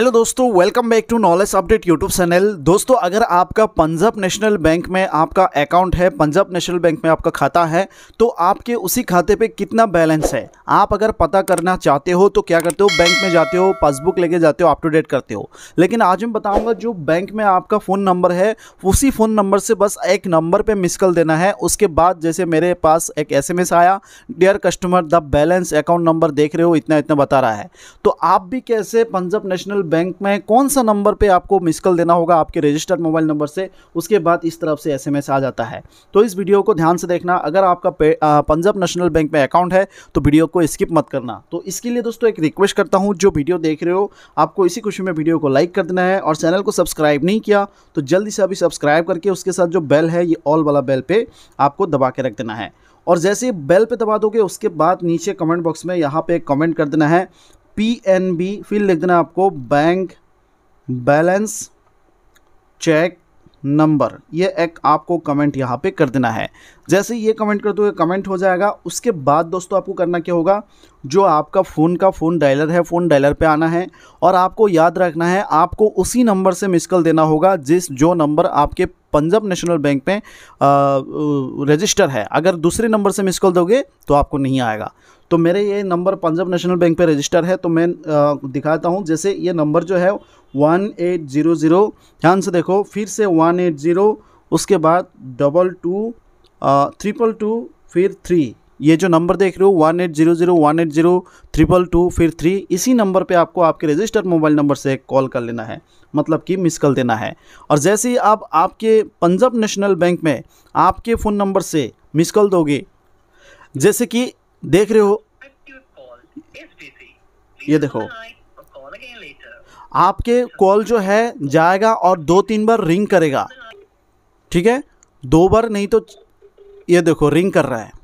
hello दोस्तों welcome back to knowledge update YouTube channel दोस्तों अगर आपका पंजाब नेशनल बैंक में आपका अकाउंट है पंजाब नेशनल बैंक में आपका खाता है तो आपके उसी खाते पे कितना बैलेंस है आप अगर पता करना चाहते हो तो क्या करते हो बैंक में जाते हो पासबुक लेके जाते हो अप टू डेट करते हो लेकिन आज मैं बताऊँगा जो बैंक में आपका फ़ोन नंबर है उसी फ़ोन नंबर से बस एक नंबर पर मिस कॉल देना है उसके बाद जैसे मेरे पास एक एस आया dear customer the balance account number देख रहे हो इतना इतना बता रहा है तो आप भी कैसे पंजाब नेशनल बैंक में कौन सा नंबर पे आपको मिस कॉल देना होगा आपके रजिस्टर्ड मोबाइल नंबर से उसके बाद इस तरफ से एस आ जाता है तो इस वीडियो को ध्यान से देखना अगर आपका पंजाब नेशनल बैंक में अकाउंट है तो वीडियो को स्किप मत करना तो इसके लिए दोस्तों एक रिक्वेस्ट करता हूँ जो वीडियो देख रहे हो आपको इसी खुशी में वीडियो को लाइक कर देना है और चैनल को सब्सक्राइब नहीं किया तो जल्दी से अभी सब्सक्राइब करके उसके साथ जो बेल है ये ऑल वाला बेल पे आपको दबा के रख देना है और जैसे बेल पे दबा दोगे उसके बाद नीचे कमेंट बॉक्स में यहाँ पे कमेंट कर देना है पीएनबी फिर लिख देना आपको बैंक बैलेंस चेक नंबर ये एक आपको कमेंट यहाँ पे कर देना है जैसे ये कमेंट करते हुए कमेंट हो जाएगा उसके बाद दोस्तों आपको करना क्या होगा जो आपका फ़ोन का फ़ोन डायलर है फ़ोन डायलर पे आना है और आपको याद रखना है आपको उसी नंबर से मिस कॉल देना होगा जिस जो नंबर आपके पंजाब नेशनल बैंक में रजिस्टर है अगर दूसरे नंबर से मिस कॉल दोगे तो आपको नहीं आएगा तो मेरे ये नंबर पंजाब नेशनल बैंक पे रजिस्टर है तो मैं दिखाता हूँ जैसे ये नंबर जो है वन एट ज़ीरो ज़ीरो ध्यान से देखो फिर से वन एट ज़ीरो उसके बाद डबल टू ट्रिपल टू फिर थ्री ये जो नंबर देख रहे हो one eight zero zero one eight zero triple two फिर थ्री इसी नंबर पे आपको आपके रजिस्टर्ड मोबाइल नंबर से कॉल कर लेना है मतलब कि मिस कर देना है और जैसे ही आप आपके पंजाब नेशनल बैंक में आपके फ़ोन नंबर से मिस कॉल दोगे जैसे कि देख रहे हो ये देखो आपके कॉल जो है जाएगा और दो तीन बार रिंग करेगा ठीक है दो बार नहीं तो ये देखो रिंग कर रहा है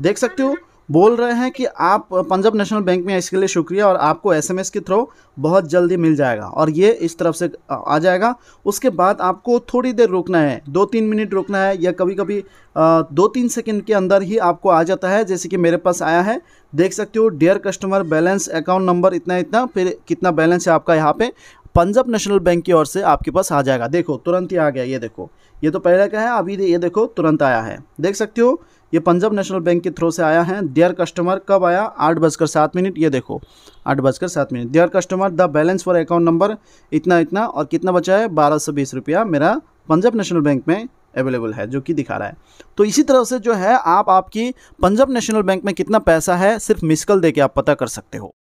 देख सकते हो बोल रहे हैं कि आप पंजाब नेशनल बैंक में इसके लिए शुक्रिया और आपको एसएमएस के थ्रू बहुत जल्दी मिल जाएगा और ये इस तरफ से आ जाएगा उसके बाद आपको थोड़ी देर रुकना है दो तीन मिनट रुकना है या कभी कभी दो तीन सेकंड के अंदर ही आपको आ जाता है जैसे कि मेरे पास आया है देख सकते हो dear customer balance account number इतना इतना फिर कितना बैलेंस है आपका यहाँ पर पंजाब नेशनल बैंक की ओर से आपके पास आ जाएगा देखो तुरंत ही आ गया ये देखो ये तो पहले का है अभी ये देखो तुरंत आया है देख सकते हो ये पंजाब नेशनल बैंक के थ्रू से आया है देयर कस्टमर कब आया आठ बजकर सात मिनट ये देखो आठ बजकर सात minute dear customer the balance for account number इतना इतना और कितना बचा है बारह सौ बीस रुपया मेरा पंजाब नेशनल बैंक में अवेलेबल है जो कि दिखा रहा है तो इसी तरह से जो है आप आपकी पंजाब नेशनल बैंक में कितना पैसा है सिर्फ मिस कॉल दे के आप पता कर सकते हो